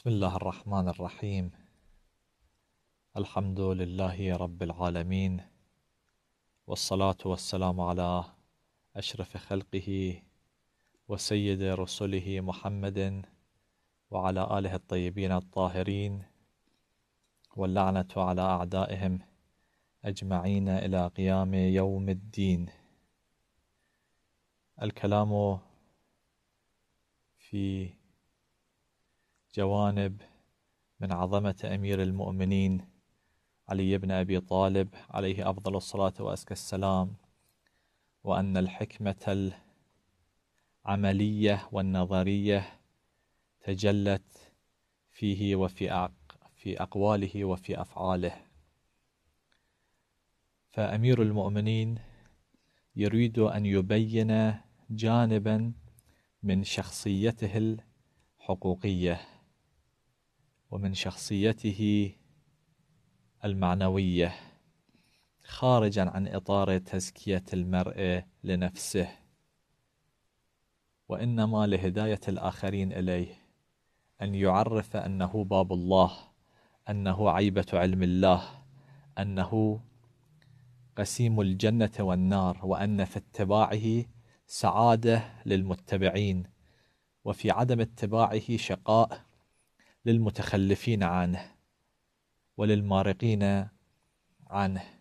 بسم الله الرحمن الرحيم الحمد لله رب العالمين والصلاة والسلام على أشرف خلقه وسيد رسله محمد وعلى آله الطيبين الطاهرين واللعنة على أعدائهم أجمعين إلى قيام يوم الدين الكلام في جوانب من عظمة أمير المؤمنين علي بن أبي طالب عليه أفضل الصلاة وأزكى السلام وأن الحكمة العملية والنظرية تجلت فيه وفي في أقواله وفي أفعاله فأمير المؤمنين يريد أن يبين جانبا من شخصيته الحقوقيه ومن شخصيته المعنويه خارجا عن اطار تزكيه المرء لنفسه وانما لهدايه الاخرين اليه ان يعرف انه باب الله انه عيبه علم الله انه قسيم الجنه والنار وان في اتباعه سعاده للمتبعين وفي عدم اتباعه شقاء للمتخلفين عنه وللمارقين عنه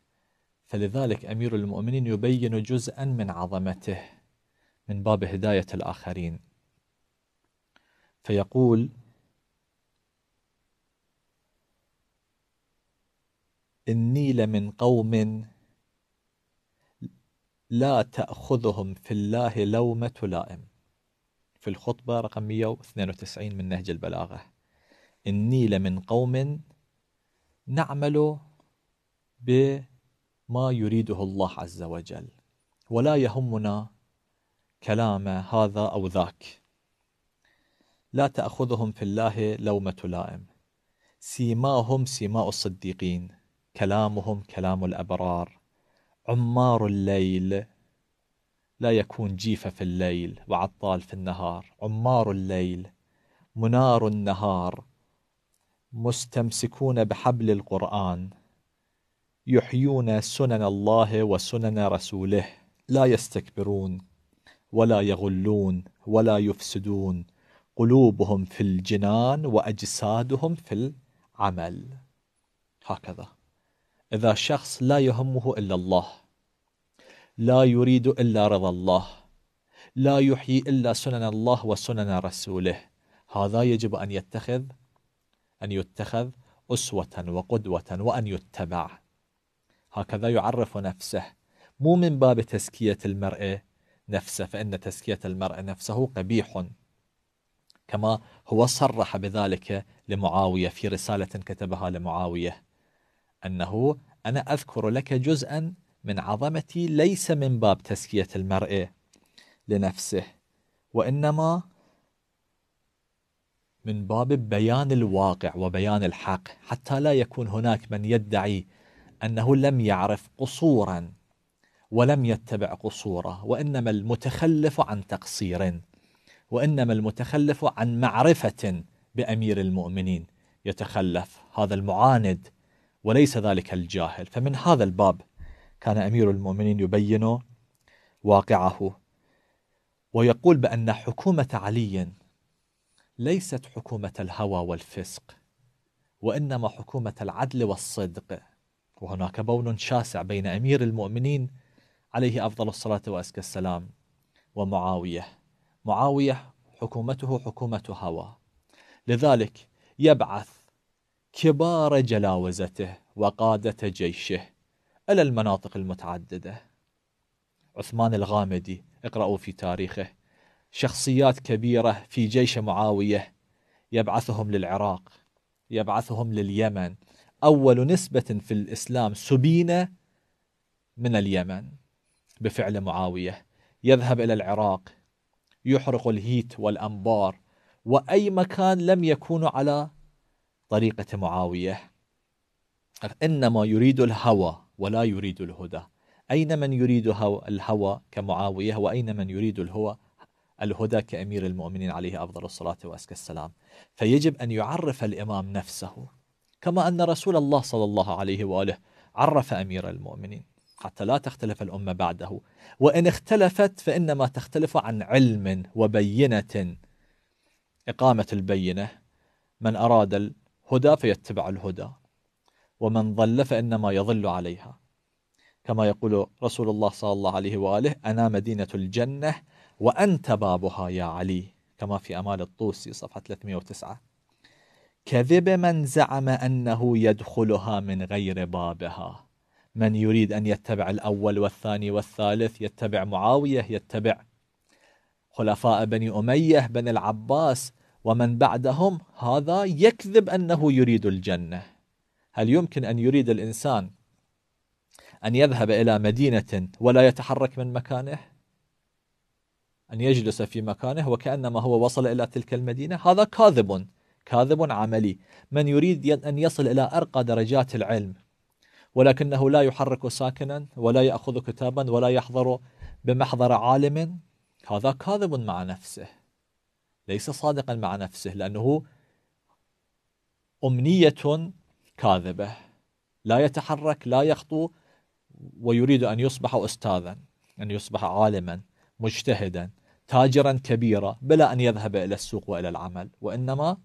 فلذلك أمير المؤمنين يبين جزءا من عظمته من باب هداية الآخرين فيقول إني لمن قوم لا تأخذهم في الله لومة لائم في الخطبة رقم 192 من نهج البلاغة إني لمن قوم نعمل بما يريده الله عز وجل ولا يهمنا كلام هذا أو ذاك لا تأخذهم في الله لومة لائم سيماهم سيماء الصديقين كلامهم كلام الأبرار عمار الليل لا يكون جيفة في الليل وعطال في النهار عمار الليل منار النهار مستمسكون بحبل القرآن يحيون سنن الله وسنن رسوله لا يستكبرون ولا يغلون ولا يفسدون قلوبهم في الجنان وأجسادهم في العمل هكذا إذا شخص لا يهمه إلا الله لا يريد إلا رضا الله لا يحيي إلا سنن الله وسنن رسوله هذا يجب أن يتخذ أن يتخذ أسوة وقدوة وأن يتبع هكذا يعرف نفسه مو من باب تزكية المرء نفسه فإن تزكية المرء نفسه قبيح كما هو صرح بذلك لمعاوية في رسالة كتبها لمعاوية أنه أنا أذكر لك جزءا من عظمتي ليس من باب تزكية المرء لنفسه وإنما من باب بيان الواقع وبيان الحق حتى لا يكون هناك من يدعي أنه لم يعرف قصورا ولم يتبع قصوره وإنما المتخلف عن تقصير وإنما المتخلف عن معرفة بأمير المؤمنين يتخلف هذا المعاند وليس ذلك الجاهل فمن هذا الباب كان أمير المؤمنين يبين واقعه ويقول بأن حكومة علي ليست حكومة الهوى والفسق وإنما حكومة العدل والصدق وهناك بون شاسع بين أمير المؤمنين عليه أفضل الصلاة وأزكى السلام ومعاوية معاوية حكومته حكومة هوى لذلك يبعث كبار جلاوزته وقادة جيشه إلى المناطق المتعددة عثمان الغامدي اقرأوا في تاريخه شخصيات كبيرة في جيش معاوية يبعثهم للعراق يبعثهم لليمن أول نسبة في الإسلام سبينا من اليمن بفعل معاوية يذهب إلى العراق يحرق الهيت والأنبار وأي مكان لم يكون على طريقة معاوية إنما يريد الهوى ولا يريد الهدى أين من يريد الهوى كمعاوية وأين من يريد الهوى الهدى كأمير المؤمنين عليه أفضل الصلاة وأزكى السلام فيجب أن يعرف الإمام نفسه كما أن رسول الله صلى الله عليه وآله عرف أمير المؤمنين حتى لا تختلف الأمة بعده وإن اختلفت فإنما تختلف عن علم وبينة إقامة البينة من أراد الهدى فيتبع الهدى ومن ضل فإنما يضل عليها كما يقول رسول الله صلى الله عليه وآله أنا مدينة الجنة وأنت بابها يا علي كما في أمال الطوسي صفحة 309 كذب من زعم أنه يدخلها من غير بابها من يريد أن يتبع الأول والثاني والثالث يتبع معاوية يتبع خلفاء بني أمية بني العباس ومن بعدهم هذا يكذب أنه يريد الجنة هل يمكن أن يريد الإنسان أن يذهب إلى مدينة ولا يتحرك من مكانه؟ أن يجلس في مكانه وكأنما هو وصل إلى تلك المدينة هذا كاذب كاذب عملي من يريد أن يصل إلى أرقى درجات العلم ولكنه لا يحرك ساكنا ولا يأخذ كتابا ولا يحضر بمحضر عالم هذا كاذب مع نفسه ليس صادقا مع نفسه لأنه أمنية كاذبة لا يتحرك لا يخطو ويريد أن يصبح أستاذا أن يصبح عالما مجتهدا تاجرا كبيرا بلا أن يذهب إلى السوق وإلى العمل وإنما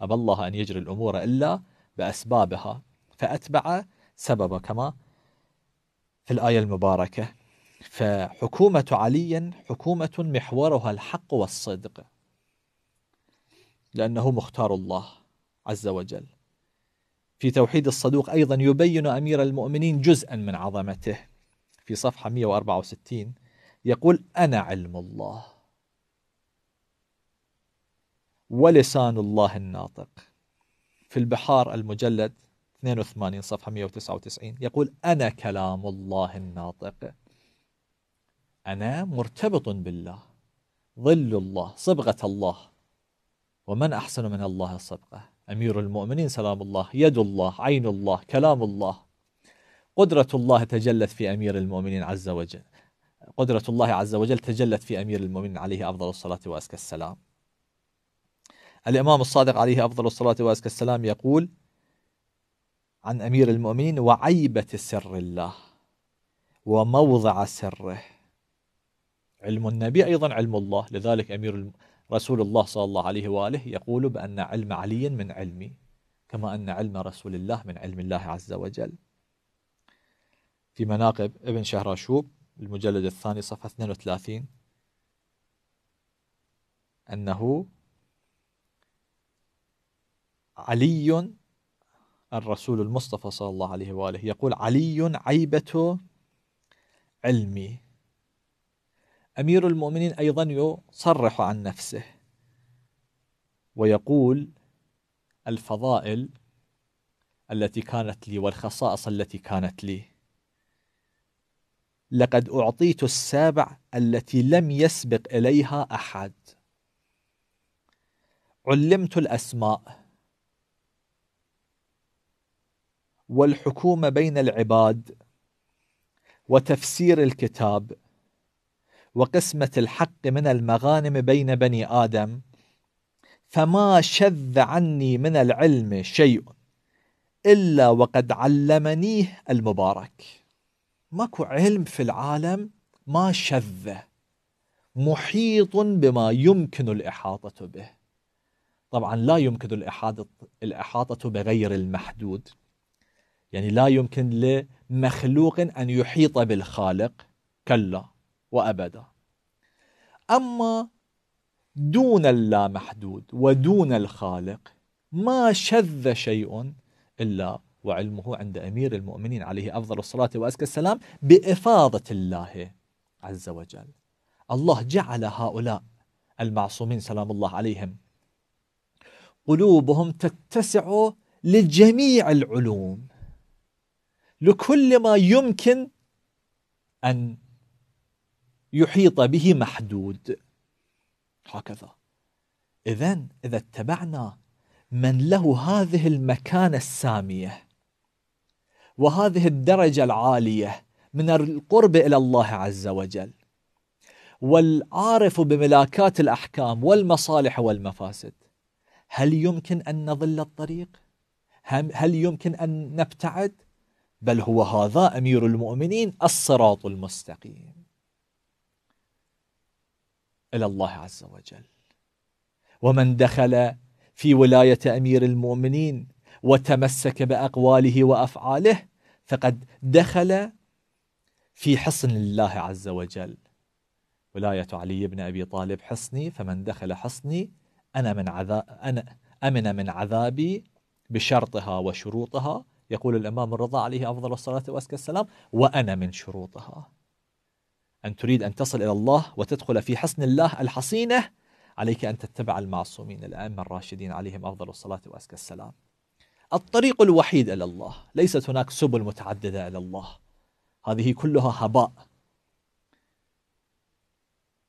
أبى الله أن يجري الأمور إلا بأسبابها فأتبع سببه كما في الآية المباركة فحكومة علي حكومة محورها الحق والصدق لأنه مختار الله عز وجل في توحيد الصدوق أيضا يبين أمير المؤمنين جزءا من عظمته في صفحة 164 يقول أنا علم الله ولسان الله الناطق في البحار المجلد 82 صفحة 199 يقول أنا كلام الله الناطق أنا مرتبط بالله ظل الله صبغة الله ومن أحسن من الله صبغة أمير المؤمنين سلام الله يد الله عين الله كلام الله قدرة الله تجلت في أمير المؤمنين عز وجل قدرة الله عز وجل تجلت في أمير المؤمنين عليه أفضل الصلاة وأزكى السلام الإمام الصادق عليه أفضل الصلاة وأزكى السلام يقول عن أمير المؤمنين وعيبة سر الله وموضع سره علم النبي أيضا علم الله لذلك أمير رسول الله صلى الله عليه وآله يقول بأن علم علي من علمي كما أن علم رسول الله من علم الله عز وجل في مناقب ابن شهراشوب المجلد الثاني صفحة 32 أنه علي الرسول المصطفى صلى الله عليه وآله يقول علي عيبة علمي أمير المؤمنين أيضا يصرح عن نفسه ويقول الفضائل التي كانت لي والخصائص التي كانت لي لقد أعطيت السابع التي لم يسبق إليها أحد علمت الأسماء والحكومة بين العباد وتفسير الكتاب وقسمة الحق من المغانم بين بني آدم فما شذ عني من العلم شيء إلا وقد علمنيه المبارك ماكو علم في العالم ما شذ محيط بما يمكن الإحاطة به طبعا لا يمكن الإحاطة, الإحاطة بغير المحدود يعني لا يمكن لمخلوق أن يحيط بالخالق كلا وأبدا أما دون اللامحدود ودون الخالق ما شذ شيء إلا وعلمه عند أمير المؤمنين عليه أفضل الصلاة وأزكى السلام بإفاضة الله عز وجل الله جعل هؤلاء المعصومين سلام الله عليهم قلوبهم تتسع لجميع العلوم لكل ما يمكن أن يحيط به محدود هكذا إذا إذا اتبعنا من له هذه المكانة السامية وهذه الدرجة العالية من القرب إلى الله عز وجل والعارف بملاكات الأحكام والمصالح والمفاسد هل يمكن أن نضل الطريق؟ هل يمكن أن نبتعد؟ بل هو هذا أمير المؤمنين الصراط المستقيم إلى الله عز وجل ومن دخل في ولاية أمير المؤمنين وتمسك بأقواله وأفعاله فقد دخل في حصن الله عز وجل ولاية علي بن أبي طالب حصني فمن دخل حصني أنا من عذاب أنا أمن من عذابي بشرطها وشروطها يقول الإمام الرضا عليه أفضل الصلاة وأزكى السلام وأنا من شروطها أن تريد أن تصل إلى الله وتدخل في حسن الله الحصينة عليك أن تتبع المعصومين الأئمة الراشدين عليهم أفضل الصلاة وأزكى السلام الطريق الوحيد إلى الله ليست هناك سبل متعددة إلى الله هذه كلها هباء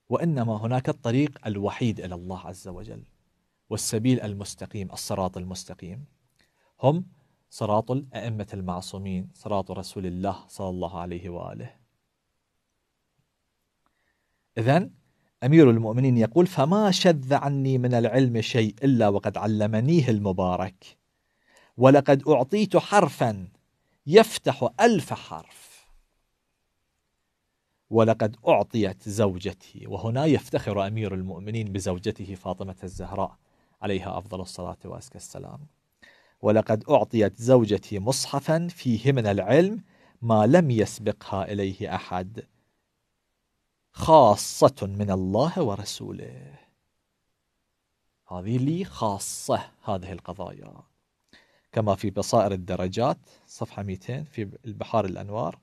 وإنما هناك الطريق الوحيد إلى الله عز وجل والسبيل المستقيم الصراط المستقيم هم صراط الأئمة المعصومين صراط رسول الله صلى الله عليه وآله إذن أمير المؤمنين يقول فما شذ عني من العلم شيء إلا وقد علمنيه المبارك ولقد أعطيت حرفا يفتح ألف حرف ولقد أعطيت زوجتي وهنا يفتخر أمير المؤمنين بزوجته فاطمة الزهراء عليها أفضل الصلاة وأزكى السلام ولقد أعطيت زوجتي مصحفا فيه من العلم ما لم يسبقها إليه أحد خاصة من الله ورسوله هذه لي خاصة هذه القضايا كما في بصائر الدرجات صفحة 200 في البحار الأنوار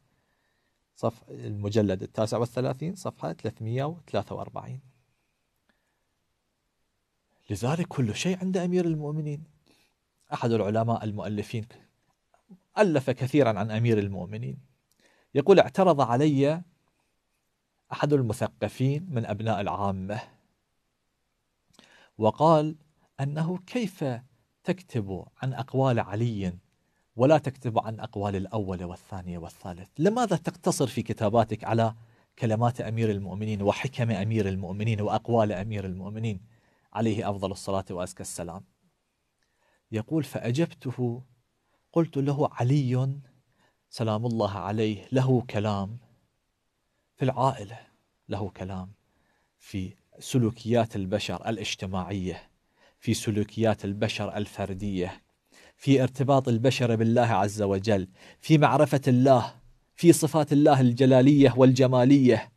صف المجلد التاسع والثلاثين صفحة 343 لذلك كل شيء عند أمير المؤمنين أحد العلماء المؤلفين ألف كثيرا عن أمير المؤمنين يقول اعترض علي أحد المثقفين من أبناء العامة وقال أنه كيف تكتب عن أقوال علي ولا تكتب عن أقوال الأول والثاني والثالث لماذا تقتصر في كتاباتك على كلمات أمير المؤمنين وحكم أمير المؤمنين وأقوال أمير المؤمنين عليه أفضل الصلاة وأزكى السلام يقول فأجبته قلت له علي سلام الله عليه له كلام في العائلة له كلام في سلوكيات البشر الاجتماعية في سلوكيات البشر الفردية في ارتباط البشر بالله عز وجل في معرفة الله في صفات الله الجلالية والجمالية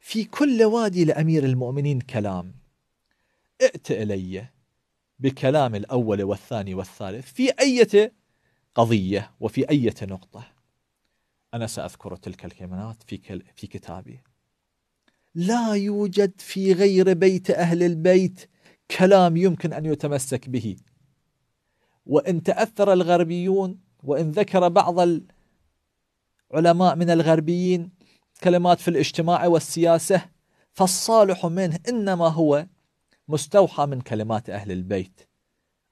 في كل وادي لأمير المؤمنين كلام ائت إلي بكلام الأول والثاني والثالث في أي قضية وفي أي نقطة أنا سأذكر تلك الكلمات في, في كتابي لا يوجد في غير بيت أهل البيت كلام يمكن أن يتمسك به وإن تأثر الغربيون وإن ذكر بعض العلماء من الغربيين كلمات في الاجتماع والسياسة فالصالح منه إنما هو مستوحى من كلمات أهل البيت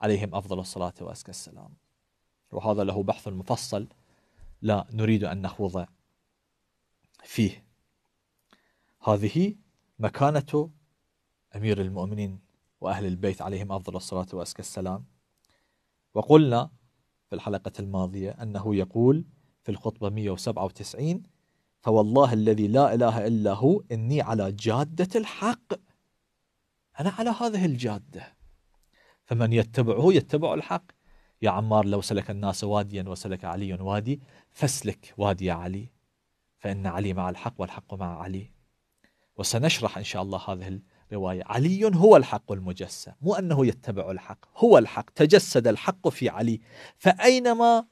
عليهم أفضل الصلاة وأزكى السلام وهذا له بحث مفصل لا نريد أن نخوض فيه هذه مكانة أمير المؤمنين وأهل البيت عليهم أفضل الصلاة وأزكى السلام وقلنا في الحلقة الماضية أنه يقول في الخطبة 197 فوالله الذي لا إله إلا هو إني على جادة الحق أنا على هذه الجادة فمن يتبعه يتبع الحق يا عمار لو سلك الناس واديا وسلك علي وادي فاسلك وادي علي فإن علي مع الحق والحق مع علي وسنشرح إن شاء الله هذه الرواية علي هو الحق المجسم مو أنه يتبع الحق هو الحق تجسد الحق في علي فأينما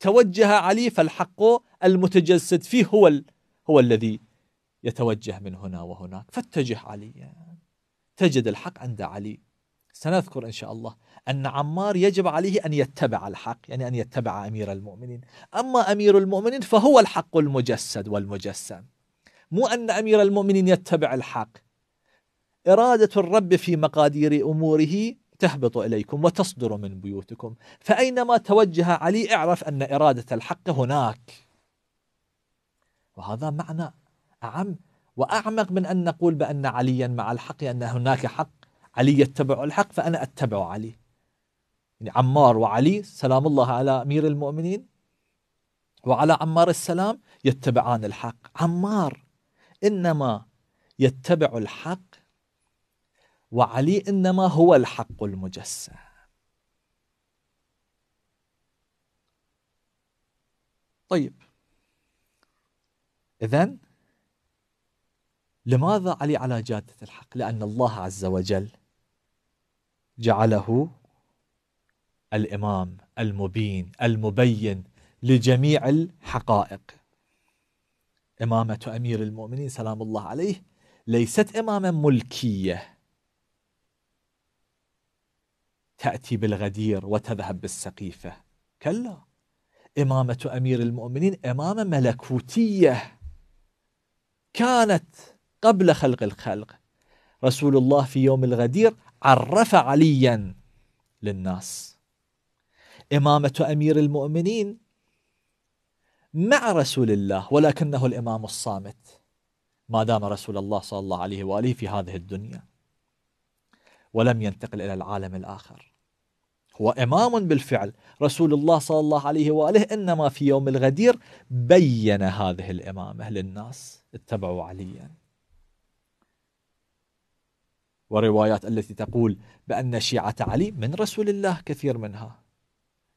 توجه علي فالحق المتجسد فيه هو هو الذي يتوجه من هنا وهناك فاتجه عليا تجد الحق عند علي سنذكر إن شاء الله أن عمار يجب عليه أن يتبع الحق يعني أن يتبع أمير المؤمنين أما أمير المؤمنين فهو الحق المجسد والمجسم مو أن أمير المؤمنين يتبع الحق إرادة الرب في مقادير أموره تهبط إليكم وتصدر من بيوتكم فأينما توجه علي اعرف أن إرادة الحق هناك وهذا معنى أعم وأعمق من أن نقول بأن عليا مع الحق أن هناك حق علي يتبع الحق فأنا أتبع علي يعني عمار وعلي سلام الله على أمير المؤمنين وعلى عمار السلام يتبعان الحق عمار إنما يتبع الحق وعلي إنما هو الحق المجسم طيب إذن لماذا علي على جادة الحق لأن الله عز وجل جعله الإمام المبين المبين لجميع الحقائق إمامة أمير المؤمنين سلام الله عليه ليست إمامة ملكية تأتي بالغدير وتذهب بالسقيفة كلا إمامة أمير المؤمنين إمامة ملكوتية كانت قبل خلق الخلق رسول الله في يوم الغدير عرف عليا للناس إمامة أمير المؤمنين مع رسول الله ولكنه الإمام الصامت ما دام رسول الله صلى الله عليه وآله في هذه الدنيا ولم ينتقل إلى العالم الآخر هو إمام بالفعل رسول الله صلى الله عليه وآله إنما في يوم الغدير بين هذه الإمامة للناس اتبعوا عليا وروايات التي تقول بأن شيعة علي من رسول الله كثير منها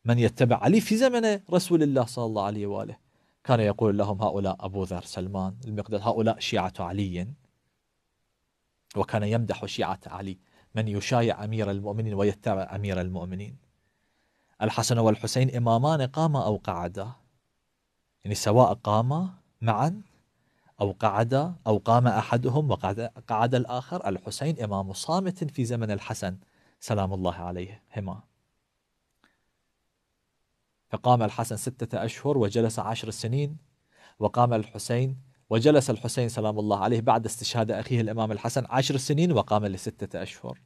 من يتبع علي في زمن رسول الله صلى الله عليه وآله كان يقول لهم هؤلاء أبو ذر سلمان المقدس هؤلاء شيعة علي وكان يمدح شيعة علي من يشايع أمير المؤمنين ويتبع أمير المؤمنين الحسن والحسين إمامان قاما أو قعدا يعني سواء قاما معا أو قعد أو قام أحدهم وقعد قعد الآخر الحسين إمام صامت في زمن الحسن سلام الله عليهما فقام الحسن ستة أشهر وجلس عشر سنين وقام الحسين وجلس الحسين سلام الله عليه بعد استشهاد أخيه الإمام الحسن عشر سنين وقام لستة أشهر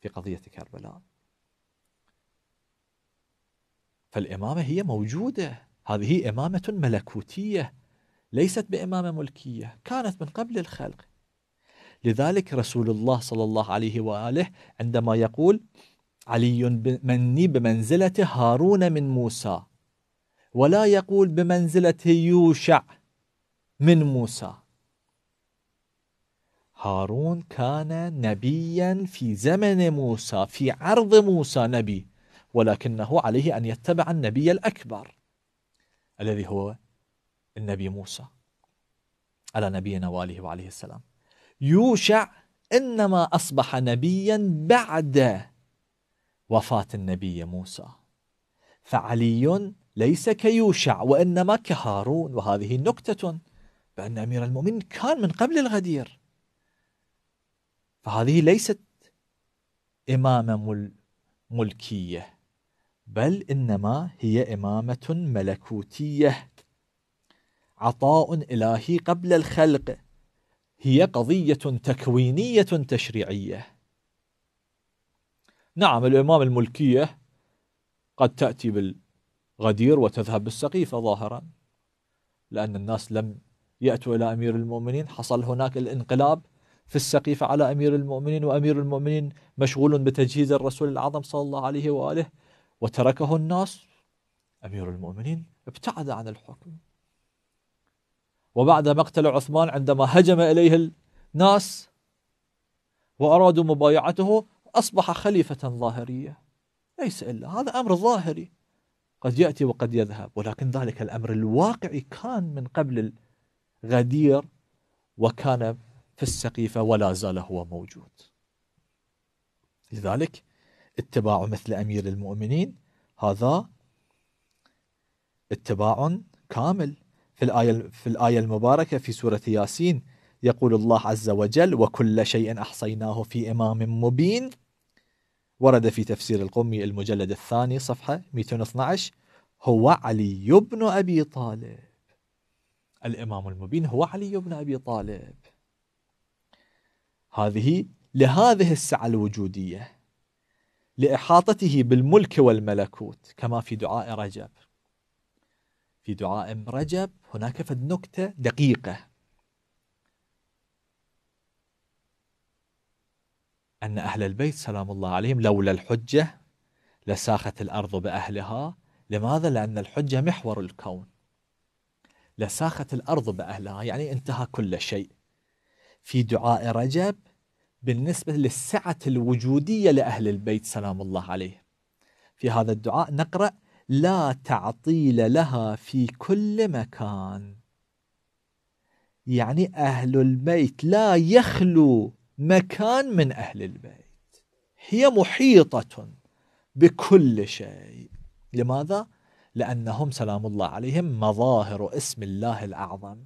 في قضية كربلاء فالإمامة هي موجودة هذه إمامة ملكوتية ليست بإمامة ملكية كانت من قبل الخلق لذلك رسول الله صلى الله عليه وآله عندما يقول علي مني بمنزلة هارون من موسى ولا يقول بمنزلة يوشع من موسى هارون كان نبيا في زمن موسى في عرض موسى نبي ولكنه عليه أن يتبع النبي الأكبر الذي هو النبي موسى على نبينا واله وعليه السلام يوشع انما اصبح نبيا بعد وفاه النبي موسى فعلي ليس كيوشع وانما كهارون وهذه نكته بان امير المؤمنين كان من قبل الغدير فهذه ليست امامه ملكيه بل انما هي امامه ملكوتيه عطاء إلهي قبل الخلق هي قضية تكوينية تشريعية نعم الإمام الملكية قد تأتي بالغدير وتذهب بالسقيفة ظاهرا لأن الناس لم يأتوا إلى أمير المؤمنين حصل هناك الانقلاب في السقيفة على أمير المؤمنين وأمير المؤمنين مشغول بتجهيز الرسول العظم صلى الله عليه وآله وتركه الناس أمير المؤمنين ابتعد عن الحكم وبعد مقتل عثمان عندما هجم إليه الناس وأرادوا مبايعته أصبح خليفة ظاهرية ليس إلا هذا أمر ظاهري قد يأتي وقد يذهب ولكن ذلك الأمر الواقعي كان من قبل الغدير وكان في السقيفة ولا زال هو موجود لذلك اتباع مثل أمير المؤمنين هذا اتباع كامل في الآية في الآية المباركة في سورة ياسين يقول الله عز وجل وكل شيء أحصيناه في إمام مبين ورد في تفسير القمي المجلد الثاني صفحة 212 هو علي بن أبي طالب الإمام المبين هو علي بن أبي طالب هذه لهذه السعة الوجودية لإحاطته بالملك والملكوت كما في دعاء رجب في دعاء ام رجب هناك فد نكتة دقيقة أن أهل البيت سلام الله عليهم لولا الحجة لساخت الأرض بأهلها لماذا؟ لأن الحجة محور الكون لساخت الأرض بأهلها يعني انتهى كل شيء في دعاء رجب بالنسبة للسعة الوجودية لأهل البيت سلام الله عليه في هذا الدعاء نقرأ لا تعطيل لها في كل مكان يعني أهل البيت لا يخلو مكان من أهل البيت هي محيطة بكل شيء لماذا؟ لأنهم سلام الله عليهم مظاهر اسم الله الأعظم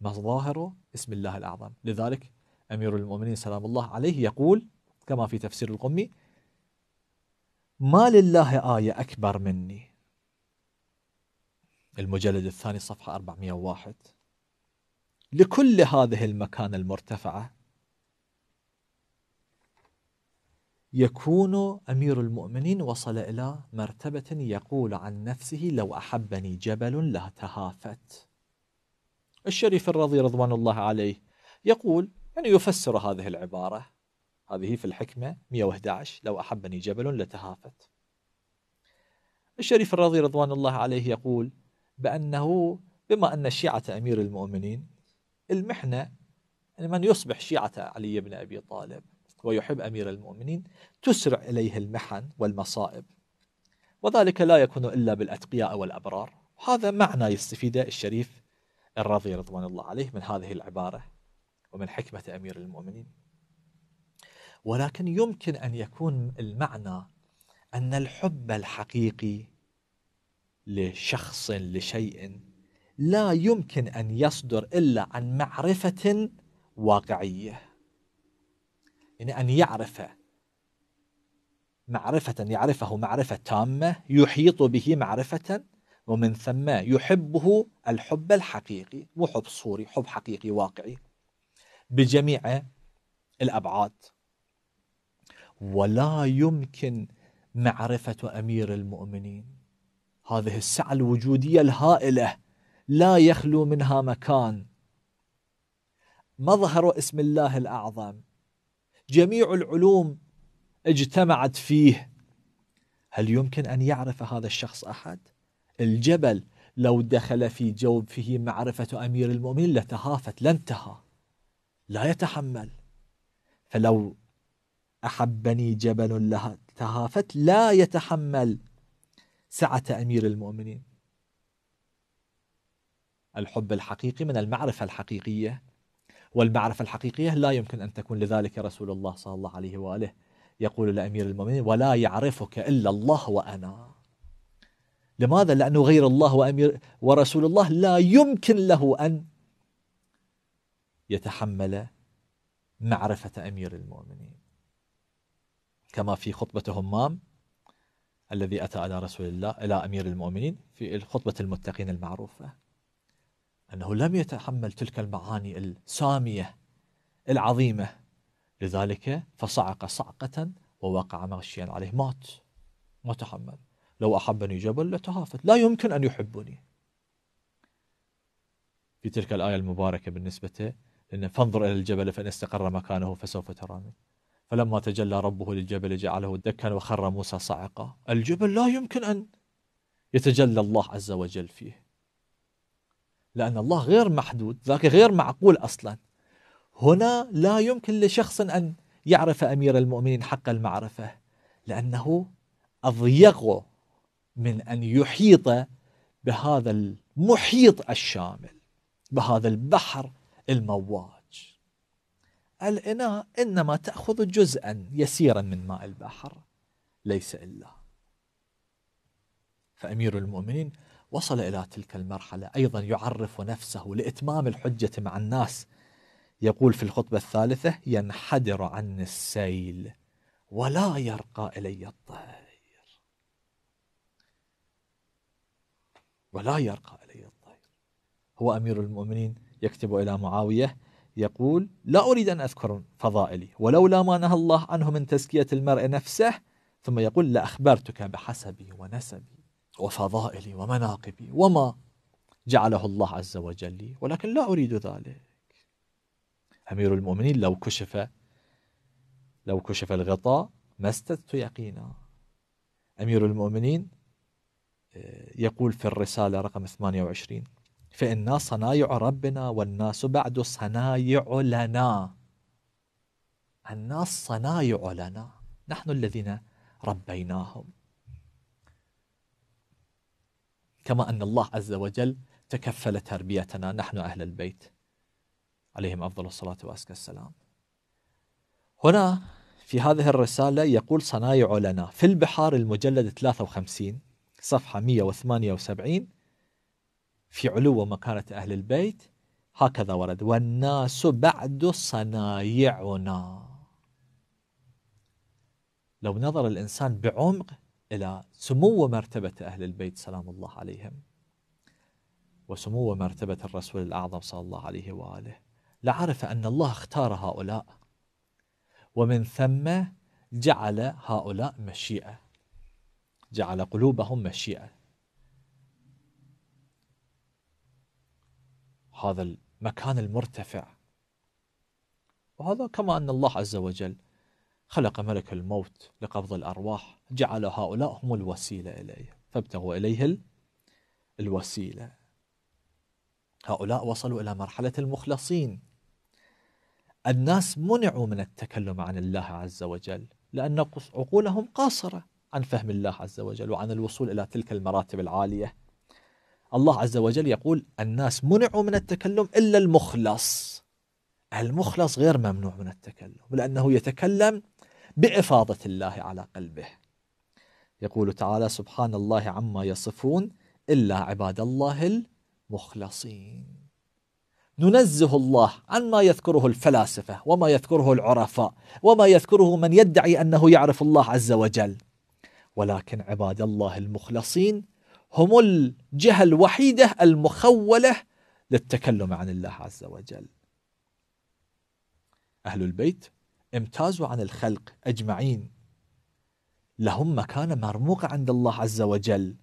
مظاهر اسم الله الأعظم لذلك أمير المؤمنين سلام الله عليه يقول كما في تفسير القمي ما لله آية أكبر مني المجلد الثاني صفحة 401 لكل هذه المكانة المرتفعة يكون أمير المؤمنين وصل إلى مرتبة يقول عن نفسه لو أحبني جبل لتهافت الشريف الرضي رضوان الله عليه يقول يعني يفسر هذه العبارة هذه في الحكمة 111 لو أحبني جبل لتهافت الشريف الرضي رضوان الله عليه يقول بأنه بما أن شيعة أمير المؤمنين المحنة يعني من يصبح شيعة علي بن أبي طالب ويحب أمير المؤمنين تسرع إليه المحن والمصائب وذلك لا يكون إلا بالأتقياء والأبرار هذا معنى يستفيده الشريف الرضي رضوان الله عليه من هذه العبارة ومن حكمة أمير المؤمنين ولكن يمكن ان يكون المعنى ان الحب الحقيقي لشخص لشيء لا يمكن ان يصدر الا عن معرفه واقعيه يعني ان يعرف معرفه يعرفه معرفه تامه يحيط به معرفه ومن ثم يحبه الحب الحقيقي مو حب صوري حب حقيقي واقعي بجميع الابعاد ولا يمكن معرفة أمير المؤمنين هذه السعة الوجودية الهائلة لا يخلو منها مكان مظهر اسم الله الأعظم جميع العلوم اجتمعت فيه هل يمكن أن يعرف هذا الشخص أحد؟ الجبل لو دخل في جوب فيه معرفة أمير المؤمنين لتهافت لانتهى لا يتحمل فلو أحبني جبل لها تهافت لا يتحمل سعة أمير المؤمنين الحب الحقيقي من المعرفة الحقيقية والمعرفة الحقيقية لا يمكن أن تكون لذلك رسول الله صلى الله عليه وآله يقول لأمير المؤمنين ولا يعرفك إلا الله وأنا لماذا؟ لأنه غير الله وأمير ورسول الله لا يمكن له أن يتحمل معرفة أمير المؤمنين كما في خطبة همام الذي أتى على رسول الله إلى أمير المؤمنين في خطبة المتقين المعروفة أنه لم يتحمل تلك المعاني السامية العظيمة لذلك فصعق صعقة ووقع مغشيا عليه مات ما تحمل لو أحبني جبل لتهافت لا يمكن أن يحبني في تلك الآية المباركة بالنسبة لأن فانظر إلى الجبل فإن استقر مكانه فسوف تراني فلما تجلى ربه للجبل جعله دكا وخر موسى صعقا الجبل لا يمكن أن يتجلى الله عز وجل فيه لأن الله غير محدود ذاك غير معقول أصلا هنا لا يمكن لشخص أن يعرف أمير المؤمنين حق المعرفة لأنه أضيق من أن يحيط بهذا المحيط الشامل بهذا البحر الموال الإناء إنما تأخذ جزءا يسيرا من ماء البحر ليس إلا فأمير المؤمنين وصل إلى تلك المرحلة أيضا يعرف نفسه لإتمام الحجة مع الناس يقول في الخطبة الثالثة ينحدر عني السيل ولا يرقى إلي الطير ولا يرقى إلي الطير هو أمير المؤمنين يكتب إلى معاوية يقول لا أريد أن أذكر فضائلي ولولا ما نهى الله عنه من تزكية المرء نفسه ثم يقول لأخبرتك بحسبي ونسبي وفضائلي ومناقبي وما جعله الله عز وجل لي ولكن لا أريد ذلك أمير المؤمنين لو كشف لو كشف الغطاء ما استدت يقينا أمير المؤمنين آه، يقول في الرسالة رقم 28 فإنا صنايع ربنا والناس بعد صنايع لنا الناس صنايع لنا نحن الذين ربيناهم كما أن الله عز وجل تكفل تربيتنا نحن أهل البيت عليهم أفضل الصلاة وأزكى السلام هنا في هذه الرسالة يقول صنايع لنا في البحار المجلد 53 صفحة 178 في علو ومكانة أهل البيت هكذا ورد والناس بعد صنايعنا لو نظر الإنسان بعمق إلى سمو مرتبة أهل البيت سلام الله عليهم وسمو مرتبة الرسول الأعظم صلى الله عليه وآله لعرف أن الله اختار هؤلاء ومن ثم جعل هؤلاء مشيئة جعل قلوبهم مشيئة هذا المكان المرتفع وهذا كما أن الله عز وجل خلق ملك الموت لقبض الأرواح جعل هؤلاء هم الوسيلة إليه فابتغوا إليه الوسيلة هؤلاء وصلوا إلى مرحلة المخلصين الناس منعوا من التكلم عن الله عز وجل لأن عقولهم قاصرة عن فهم الله عز وجل وعن الوصول إلى تلك المراتب العالية الله عز وجل يقول الناس منعوا من التكلم إلا المخلص المخلص غير ممنوع من التكلم لأنه يتكلم بإفاضة الله على قلبه يقول تعالى سبحان الله عما يصفون إلا عباد الله المخلصين ننزه الله عن ما يذكره الفلاسفة وما يذكره العرفاء وما يذكره من يدعي أنه يعرف الله عز وجل ولكن عباد الله المخلصين هم الجهة الوحيدة المخولة للتكلم عن الله عز وجل أهل البيت امتازوا عن الخلق أجمعين لهم مكانة مرموقة عند الله عز وجل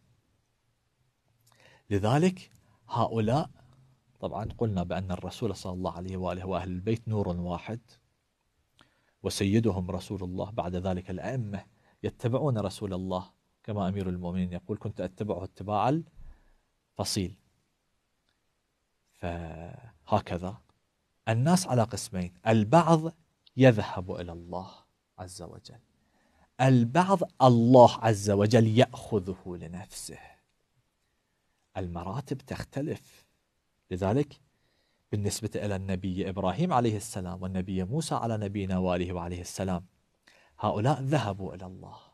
لذلك هؤلاء طبعا قلنا بأن الرسول صلى الله عليه وآله وأهل البيت نور واحد وسيدهم رسول الله بعد ذلك الأئمة يتبعون رسول الله كما أمير المؤمنين يقول كنت أتبعه اتباع الفصيل فهكذا الناس على قسمين البعض يذهب إلى الله عز وجل البعض الله عز وجل يأخذه لنفسه المراتب تختلف لذلك بالنسبة إلى النبي إبراهيم عليه السلام والنبي موسى على نبينا وآله وعليه السلام هؤلاء ذهبوا إلى الله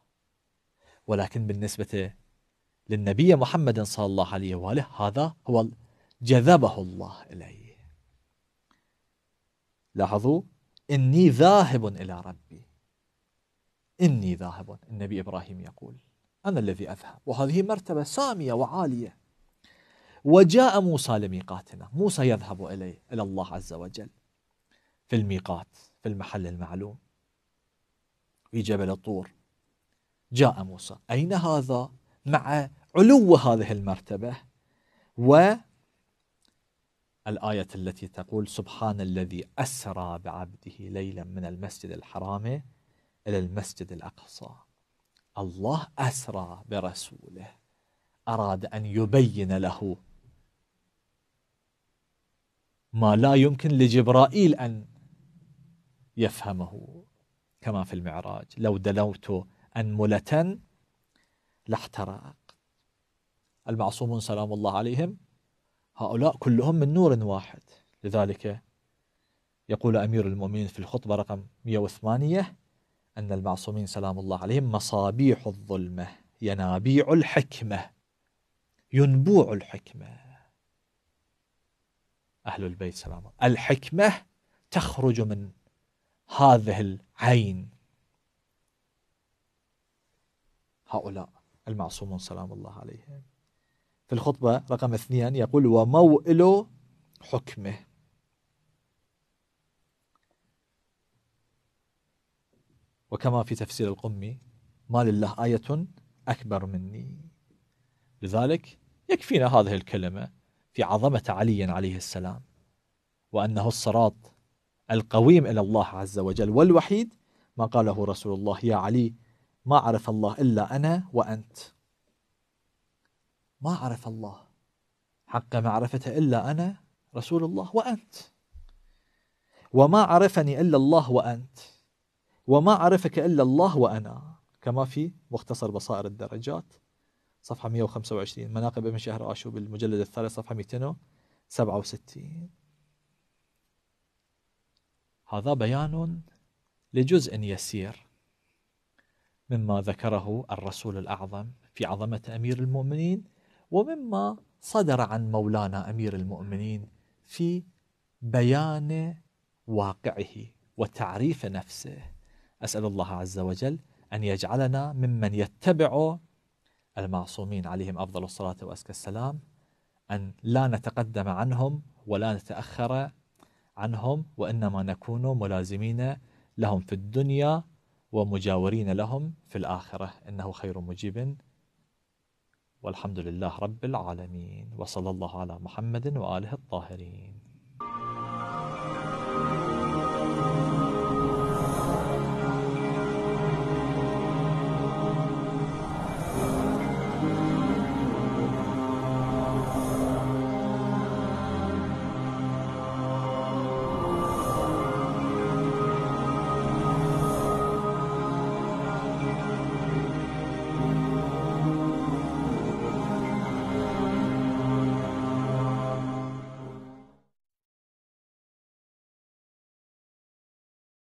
ولكن بالنسبة للنبي محمد صلى الله عليه وآله هذا هو جذبه الله إليه لاحظوا إني ذاهب إلى ربي إني ذاهب النبي إبراهيم يقول أنا الذي أذهب وهذه مرتبة سامية وعالية وجاء موسى لميقاتنا موسى يذهب إليه إلى الله عز وجل في الميقات في المحل المعلوم في جبل الطور جاء موسى أين هذا مع علو هذه المرتبة و الآية التي تقول سبحان الذي أسرى بعبده ليلا من المسجد الحرام إلى المسجد الأقصى الله أسرى برسوله أراد أن يبين له ما لا يمكن لجبرائيل أن يفهمه كما في المعراج لو دلوت أنملة لاحترق المعصومون سلام الله عليهم هؤلاء كلهم من نور واحد لذلك يقول أمير المؤمنين في الخطبة رقم 108 أن المعصومين سلام الله عليهم مصابيح الظلمة ينابيع الحكمة ينبوع الحكمة أهل البيت سلام الله الحكمة تخرج من هذه العين هؤلاء المعصومون سلام الله عليهم في الخطبة رقم اثنين يقول وموئل حكمه وكما في تفسير القمي ما لله آية أكبر مني لذلك يكفينا هذه الكلمة في عظمة علي عليه السلام وأنه الصراط القويم إلى الله عز وجل والوحيد ما قاله رسول الله يا علي ما عرف الله إلا أنا وأنت ما عرف الله حق معرفته إلا أنا رسول الله وأنت وما عرفني إلا الله وأنت وما عرفك إلا الله وأنا كما في مختصر بصائر الدرجات صفحة 125 مناقب ابن شهر آشوب بالمجلد الثالث صفحة 267 هذا بيان لجزء يسير مما ذكره الرسول الأعظم في عظمة أمير المؤمنين ومما صدر عن مولانا أمير المؤمنين في بيان واقعه وتعريف نفسه أسأل الله عز وجل أن يجعلنا ممن يتبع المعصومين عليهم أفضل الصلاة وأزكى السلام أن لا نتقدم عنهم ولا نتأخر عنهم وإنما نكون ملازمين لهم في الدنيا ومجاورين لهم في الآخرة إنه خير مجيب والحمد لله رب العالمين وصلى الله على محمد وآله الطاهرين